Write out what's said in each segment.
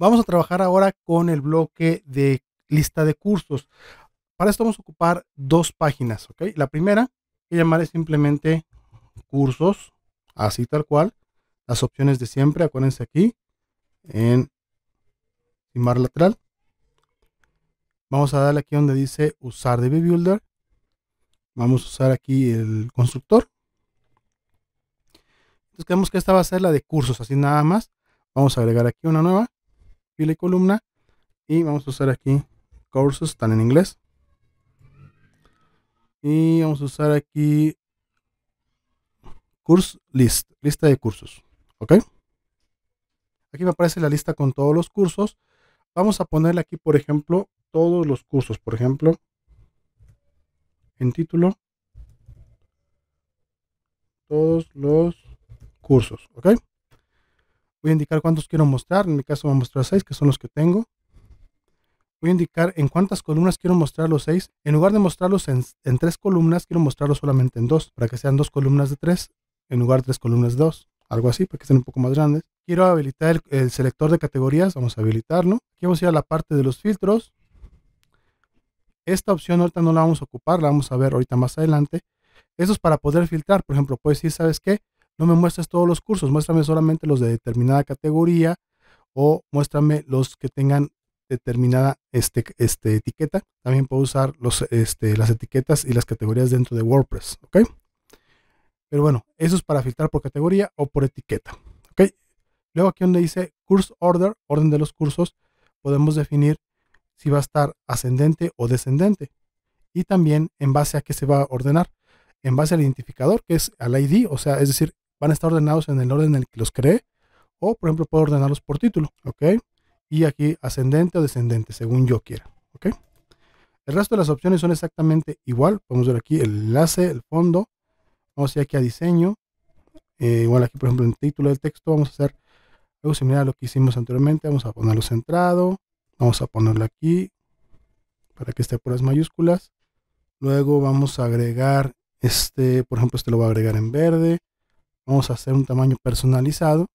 Vamos a trabajar ahora con el bloque de lista de cursos. Para esto vamos a ocupar dos páginas, ¿ok? La primera que llamaré simplemente cursos, así tal cual. Las opciones de siempre, acuérdense aquí, en mar lateral. Vamos a darle aquí donde dice usar de Builder. Vamos a usar aquí el constructor. Entonces creemos que esta va a ser la de cursos, así nada más. Vamos a agregar aquí una nueva fila y columna. Y vamos a usar aquí cursos, están en inglés. Y vamos a usar aquí course list, lista de cursos. ¿Ok? Aquí me aparece la lista con todos los cursos. Vamos a ponerle aquí, por ejemplo, todos los cursos. Por ejemplo, en título, todos los cursos. ¿Ok? Voy a indicar cuántos quiero mostrar. En mi caso voy a mostrar 6, que son los que tengo. Voy a indicar en cuántas columnas quiero mostrar los 6. En lugar de mostrarlos en, tres 3 columnas, quiero mostrarlos solamente en 2, para que sean 2 columnas de 3, en lugar de 3 columnas de 2. Algo así, para que sean un poco más grandes. Quiero habilitar el, selector de categorías. Vamos a habilitarlo. Aquí vamos a ir a la parte de los filtros. Esta opción ahorita no la vamos a ocupar, la vamos a ver ahorita más adelante. Eso es para poder filtrar. Por ejemplo, puedes decir, ¿sabes qué? No me muestres todos los cursos, muéstrame solamente los de determinada categoría o muéstrame los que tengan determinada este, este etiqueta. También puedo usar los, este, las etiquetas y las categorías dentro de WordPress. Pero bueno, eso es para filtrar por categoría o por etiqueta. Luego aquí donde dice Course Order, orden de los cursos, podemos definir si va a estar ascendente o descendente. Y también en base a qué se va a ordenar. En base al identificador, que es al ID, o sea, es decir, van a estar ordenados en el orden en el que los cree, o por ejemplo puedo ordenarlos por título, ¿ok? Y aquí ascendente o descendente, según yo quiera, ¿ok? El resto de las opciones son exactamente igual, podemos ver aquí el enlace, el fondo, vamos a ir aquí a diseño, eh, igual aquí por ejemplo en el título del texto vamos a hacer algo similar a lo que hicimos anteriormente, vamos a ponerlo centrado, vamos a ponerlo aquí para que esté por las mayúsculas, luego vamos a agregar este, por ejemplo este lo voy a agregar en verde, Vamos a hacer un tamaño personalizado.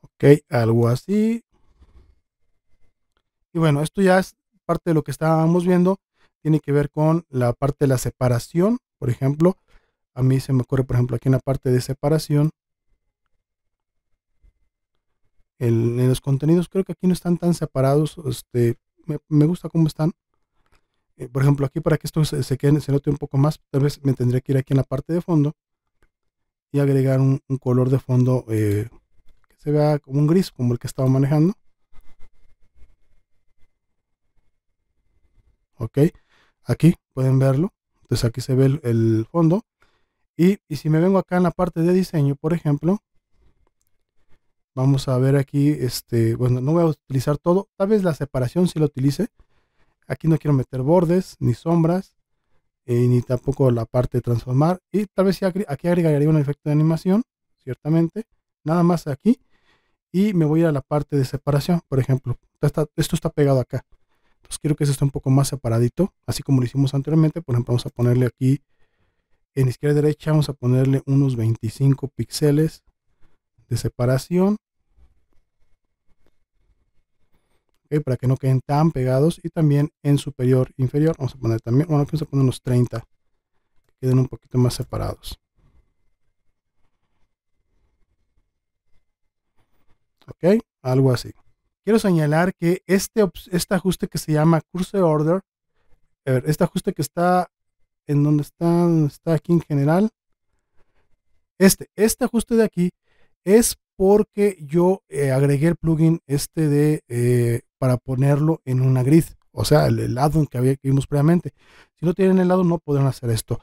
Ok, algo así. Y bueno, esto ya es parte de lo que estábamos viendo. Tiene que ver con la parte de la separación. Por ejemplo, a mí se me ocurre, por ejemplo, aquí en la parte de separación. en los contenidos creo que aquí no están tan separados. Este, me gusta cómo están. Eh, por ejemplo, aquí para que esto se, se note un poco más, tal vez me tendría que ir aquí en la parte de fondo y agregar un, color de fondo eh, que se vea como un gris, como el que estaba manejando. Ok, aquí pueden verlo. Entonces aquí se ve el, fondo. Y, si me vengo acá en la parte de diseño, por ejemplo, vamos a ver aquí, este, bueno, no voy a utilizar todo. Tal vez la separación si sí la utilice. Aquí no quiero meter bordes, ni sombras, eh, ni tampoco la parte de transformar. Y tal vez aquí agregaría un efecto de animación, ciertamente. Nada más aquí. Y me voy a la parte de separación, por ejemplo. esto está pegado acá. Entonces quiero que esto esté un poco más separadito, así como lo hicimos anteriormente. Por ejemplo, vamos a ponerle aquí en izquierda y derecha, vamos a ponerle unos 25 píxeles de separación. Eh, para que no queden tan pegados y también en superior, inferior, vamos a poner también, bueno, vamos a poner unos 30, que queden un poquito más separados. ¿Ok? Algo así. Quiero señalar que este, este ajuste que se llama Curse Order, a ver, este ajuste que está en donde está, donde está aquí en general, este, este ajuste de aquí es porque yo eh, agregué el plugin este de eh, para ponerlo en una grid, o sea, el, el addon que, había, que vimos previamente. Si no tienen el addon no podrán hacer esto.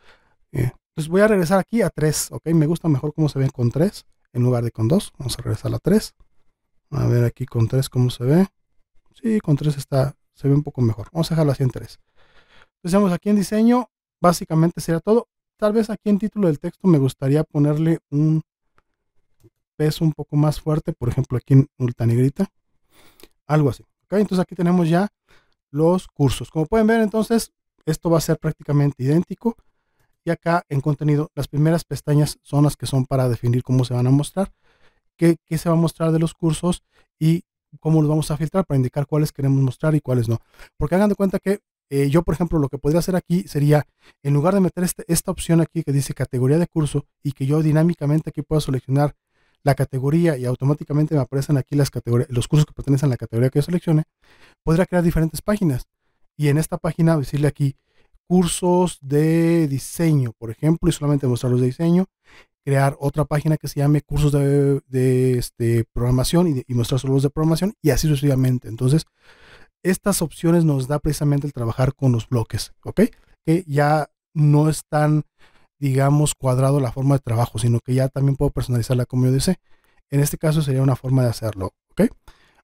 Eh, entonces voy a regresar aquí a 3, Me gusta mejor cómo se ven con 3 en lugar de con 2. Vamos a regresar a 3. A ver aquí con 3 cómo se ve. Sí, con 3 está, se ve un poco mejor. Vamos a dejarlo así en 3. vamos aquí en diseño. Básicamente será todo. Tal vez aquí en título del texto me gustaría ponerle un es un poco más fuerte, por ejemplo aquí en negrita algo así. Entonces aquí tenemos ya los cursos. Como pueden ver entonces, esto va a ser prácticamente idéntico. Y acá en contenido, las primeras pestañas son las que son para definir cómo se van a mostrar, qué, se va a mostrar de los cursos y cómo los vamos a filtrar para indicar cuáles queremos mostrar y cuáles no. Porque hagan de cuenta que eh, yo, por ejemplo, lo que podría hacer aquí sería, en lugar de meter este, esta opción aquí que dice categoría de curso y que yo dinámicamente aquí pueda seleccionar la categoría y automáticamente me aparecen aquí las los cursos que pertenecen a la categoría que yo seleccione, podrá crear diferentes páginas. Y en esta página decirle aquí cursos de diseño, por ejemplo, y solamente mostrar los de diseño, crear otra página que se llame cursos de, este, programación y, y mostrar solo los de programación y así sucesivamente. Entonces, estas opciones nos da precisamente el trabajar con los bloques, ¿ok? Que ya no están digamos, cuadrado la forma de trabajo, sino que ya también puedo personalizarla como yo desee. En este caso sería una forma de hacerlo, ¿ok?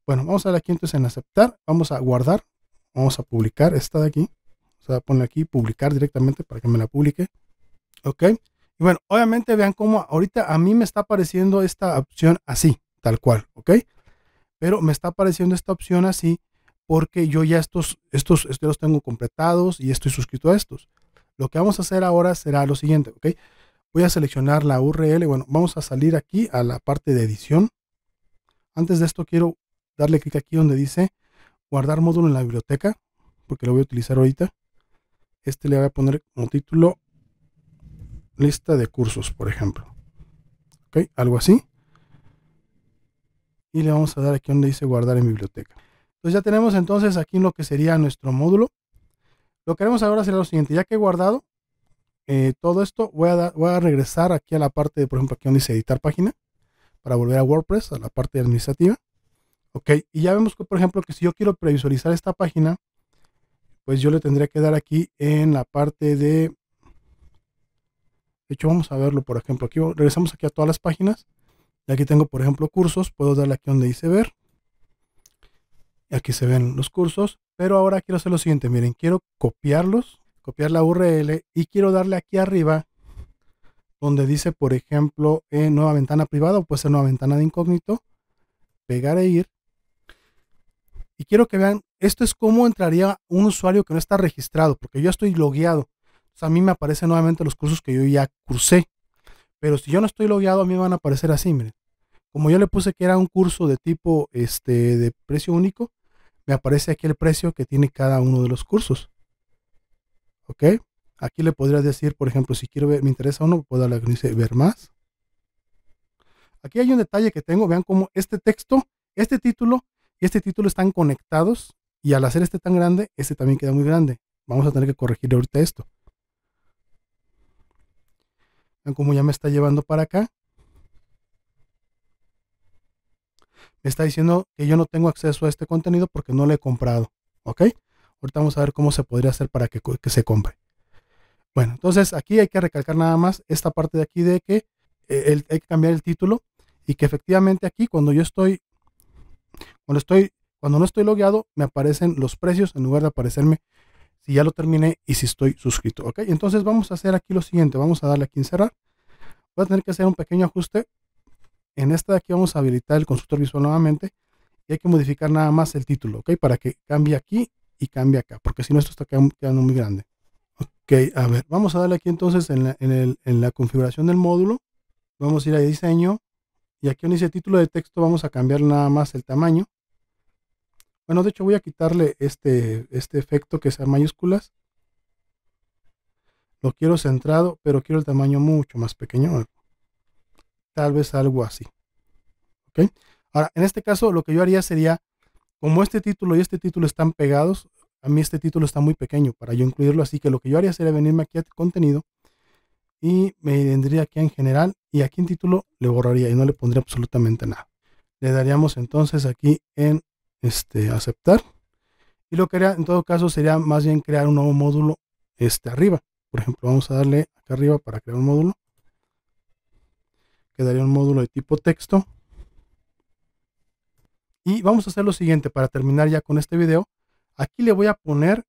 Bueno, vamos a dar aquí entonces en aceptar, vamos a guardar, vamos a publicar esta de aquí, o a poner aquí publicar directamente para que me la publique, ¿ok? Y bueno, obviamente vean cómo ahorita a mí me está apareciendo esta opción así, tal cual, ¿ok? Pero me está apareciendo esta opción así porque yo ya estos, estos, estos los tengo completados y estoy suscrito a estos. Lo que vamos a hacer ahora será lo siguiente, ¿ok? Voy a seleccionar la URL. Bueno, vamos a salir aquí a la parte de edición. Antes de esto quiero darle clic aquí donde dice guardar módulo en la biblioteca, porque lo voy a utilizar ahorita. Este le voy a poner como título lista de cursos, por ejemplo. ¿Ok? Algo así. Y le vamos a dar aquí donde dice guardar en biblioteca. Entonces ya tenemos entonces aquí lo que sería nuestro módulo. Lo que haremos ahora será lo siguiente. Ya que he guardado eh, todo esto, voy a, regresar aquí a la parte, de, por ejemplo, aquí donde dice editar página, para volver a WordPress, a la parte administrativa. Ok, y ya vemos que, por ejemplo, que si yo quiero previsualizar esta página, pues yo le tendría que dar aquí en la parte de... De hecho, vamos a verlo, por ejemplo, aquí regresamos aquí a todas las páginas. Y aquí tengo, por ejemplo, cursos. Puedo darle aquí donde dice ver. Y aquí se ven los cursos. Pero ahora quiero hacer lo siguiente, miren, quiero copiarlos, copiar la URL y quiero darle aquí arriba donde dice, por ejemplo, en eh, nueva ventana privada o puede ser nueva ventana de incógnito, pegar e ir. Y quiero que vean, esto es como entraría un usuario que no está registrado, porque yo estoy logueado. sea, a mí me aparecen nuevamente los cursos que yo ya cursé. Pero si yo no estoy logueado, a mí me van a aparecer así, miren. Como yo le puse que era un curso de tipo este de precio único, me aparece aquí el precio que tiene cada uno de los cursos. ¿Ok? Aquí le podría decir, por ejemplo, si quiero ver, me interesa uno, puedo darle ver más. Aquí hay un detalle que tengo, vean cómo este texto, este título y este título están conectados y al hacer este tan grande, este también queda muy grande. Vamos a tener que corregir ahorita esto. Vean cómo ya me está llevando para acá me está diciendo que yo no tengo acceso a este contenido porque no lo he comprado. ¿Ok? Ahorita vamos a ver cómo se podría hacer para que, se compre. Bueno, entonces aquí hay que recalcar nada más esta parte de aquí de que eh, hay que cambiar el título y que efectivamente aquí cuando yo estoy, cuando estoy, cuando no estoy logueado, me aparecen los precios en lugar de aparecerme si ya lo terminé y si estoy suscrito. Ok, entonces vamos a hacer aquí lo siguiente. Vamos a darle aquí en cerrar. Voy a tener que hacer un pequeño ajuste en esta de aquí vamos a habilitar el consultor visual nuevamente y hay que modificar nada más el título, ¿ok? Para que cambie aquí y cambie acá, porque si no esto está quedando muy grande. Ok, a ver, vamos a darle aquí entonces en la, configuración del módulo. Vamos a ir a diseño y aquí donde dice título de texto vamos a cambiar nada más el tamaño. Bueno, de hecho voy a quitarle este, este efecto que sea mayúsculas. Lo quiero centrado, pero quiero el tamaño mucho más pequeño tal vez algo así. Ahora, en este caso, lo que yo haría sería, como este título y este título están pegados, a mí este título está muy pequeño para yo incluirlo, así que lo que yo haría sería venirme aquí a contenido y me vendría aquí en general y aquí en título le borraría y no le pondría absolutamente nada. Le daríamos entonces aquí en este aceptar y lo que haría en todo caso sería más bien crear un nuevo módulo este arriba. Por ejemplo, vamos a darle acá arriba para crear un módulo quedaría un módulo de tipo texto. Y vamos a hacer lo siguiente para terminar ya con este video. Aquí le voy a poner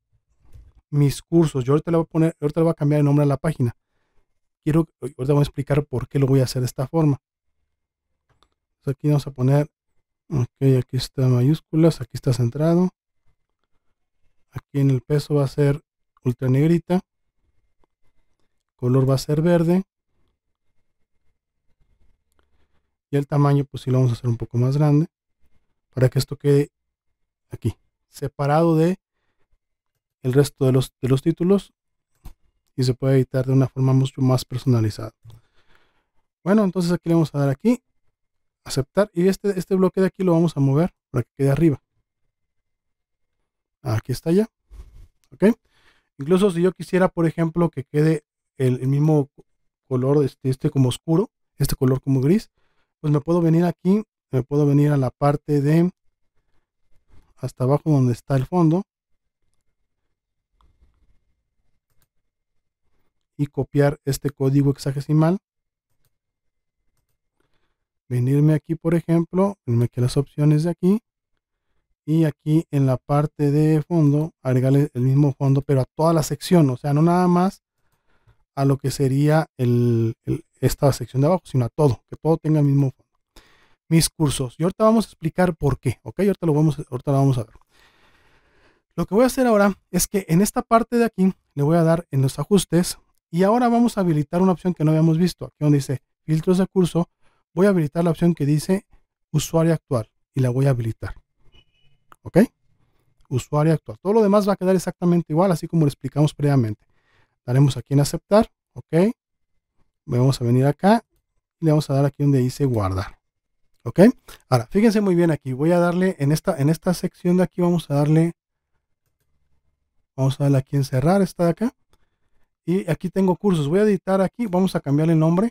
mis cursos. Yo ahorita le voy a poner, ahorita le a cambiar el nombre a la página. Quiero, ahorita voy a explicar por qué lo voy a hacer de esta forma. aquí vamos a poner, ok, aquí está mayúsculas, aquí está centrado. Aquí en el peso va a ser ultra negrita. Color va a ser verde. y el tamaño pues si lo vamos a hacer un poco más grande para que esto quede aquí separado de el resto de los, títulos y se puede editar de una forma mucho más personalizada bueno entonces aquí le vamos a dar aquí aceptar y este, este bloque de aquí lo vamos a mover para que quede arriba aquí está ya ok incluso si yo quisiera por ejemplo que quede el, mismo color este, este como oscuro este color como gris pues me puedo venir aquí, me puedo venir a la parte de hasta abajo donde está el fondo y copiar este código hexadecimal venirme aquí por ejemplo me que las opciones de aquí y aquí en la parte de fondo agregarle el mismo fondo pero a toda la sección o sea no nada más a lo que sería el, esta sección de abajo, sino a todo, que todo tenga el mismo fondo. Mis cursos. Y ahorita vamos a explicar por qué, ¿ok? Ahorita lo vamos, ahorita lo vamos a ver. Lo que voy a hacer ahora es que en esta parte de aquí le voy a dar en los ajustes y ahora vamos a habilitar una opción que no habíamos visto. Aquí donde dice filtros de curso, voy a habilitar la opción que dice usuario actual y la voy a habilitar. ¿Ok? Usuario actual. Todo lo demás va a quedar exactamente igual, así como lo explicamos previamente. Daremos aquí en aceptar. ¿Ok? vamos a venir acá y le vamos a dar aquí donde dice guardar ok ahora fíjense muy bien aquí voy a darle en esta en esta sección de aquí vamos a darle vamos a darle aquí en cerrar esta de acá y aquí tengo cursos voy a editar aquí vamos a cambiar el nombre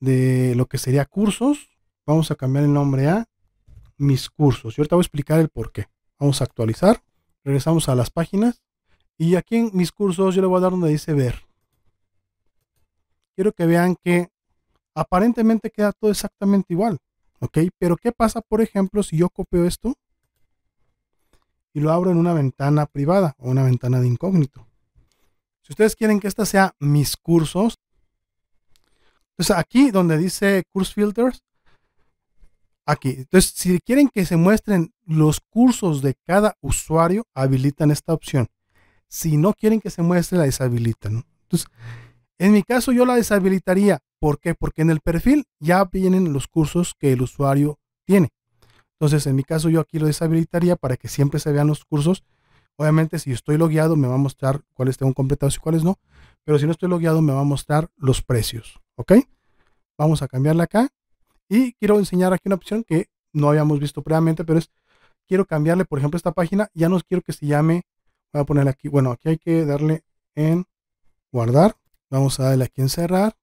de lo que sería cursos vamos a cambiar el nombre a mis cursos yo ahorita voy a explicar el por qué vamos a actualizar regresamos a las páginas y aquí en mis cursos yo le voy a dar donde dice ver quiero que vean que aparentemente queda todo exactamente igual. ¿Ok? Pero ¿qué pasa, por ejemplo, si yo copio esto y lo abro en una ventana privada o una ventana de incógnito? Si ustedes quieren que esta sea mis cursos, entonces aquí donde dice Course Filters, aquí. Entonces, si quieren que se muestren los cursos de cada usuario, habilitan esta opción. Si no quieren que se muestre, la deshabilitan. Entonces, en mi caso yo la deshabilitaría. ¿Por qué? Porque en el perfil ya vienen los cursos que el usuario tiene. Entonces, en mi caso yo aquí lo deshabilitaría para que siempre se vean los cursos. Obviamente, si estoy logueado, me va a mostrar cuáles tengo completados y cuáles no. Pero si no estoy logueado, me va a mostrar los precios. ¿Ok? Vamos a cambiarla acá. Y quiero enseñar aquí una opción que no habíamos visto previamente, pero es, quiero cambiarle, por ejemplo, esta página. Ya no quiero que se llame, voy a poner aquí, bueno, aquí hay que darle en guardar. Vamos a darle aquí en cerrar.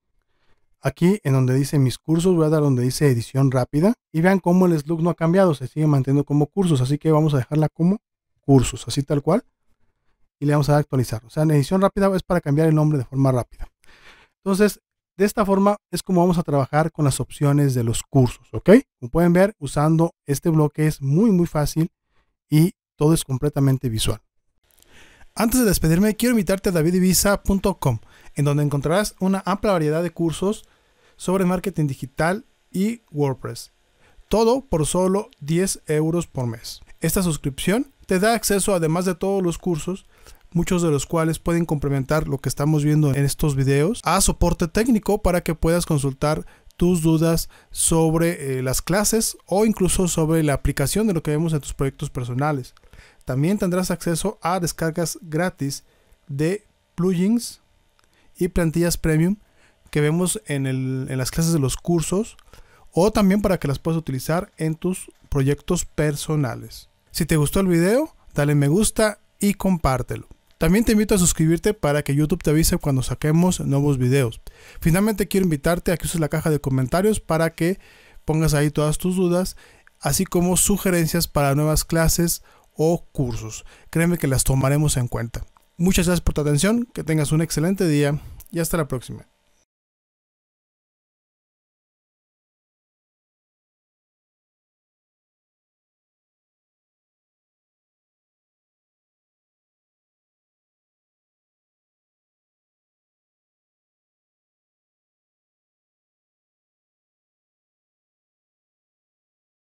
Aquí en donde dice mis cursos, voy a dar donde dice edición rápida. Y vean cómo el slug no ha cambiado, se sigue manteniendo como cursos. Así que vamos a dejarla como cursos, así tal cual. Y le vamos a dar actualizar. O sea, en edición rápida es para cambiar el nombre de forma rápida. Entonces, de esta forma es como vamos a trabajar con las opciones de los cursos, ¿ok? Como pueden ver, usando este bloque es muy, muy fácil y todo es completamente visual. Antes de despedirme, quiero invitarte a davidivisa.com en donde encontrarás una amplia variedad de cursos sobre marketing digital y WordPress. Todo por solo 10 euros por mes. Esta suscripción te da acceso además de todos los cursos, muchos de los cuales pueden complementar lo que estamos viendo en estos videos, a soporte técnico para que puedas consultar tus dudas sobre eh, las clases o incluso sobre la aplicación de lo que vemos en tus proyectos personales. También tendrás acceso a descargas gratis de plugins y plantillas premium que vemos en, las clases de los cursos o también para que las puedas utilizar en tus proyectos personales. Si te gustó el video, dale me gusta y compártelo. También te invito a suscribirte para que YouTube te avise cuando saquemos nuevos videos. Finalmente quiero invitarte a que uses la caja de comentarios para que pongas ahí todas tus dudas, así como sugerencias para nuevas clases o cursos. Créeme que las tomaremos en cuenta. Muchas gracias por tu atención, que tengas un excelente día y hasta la próxima.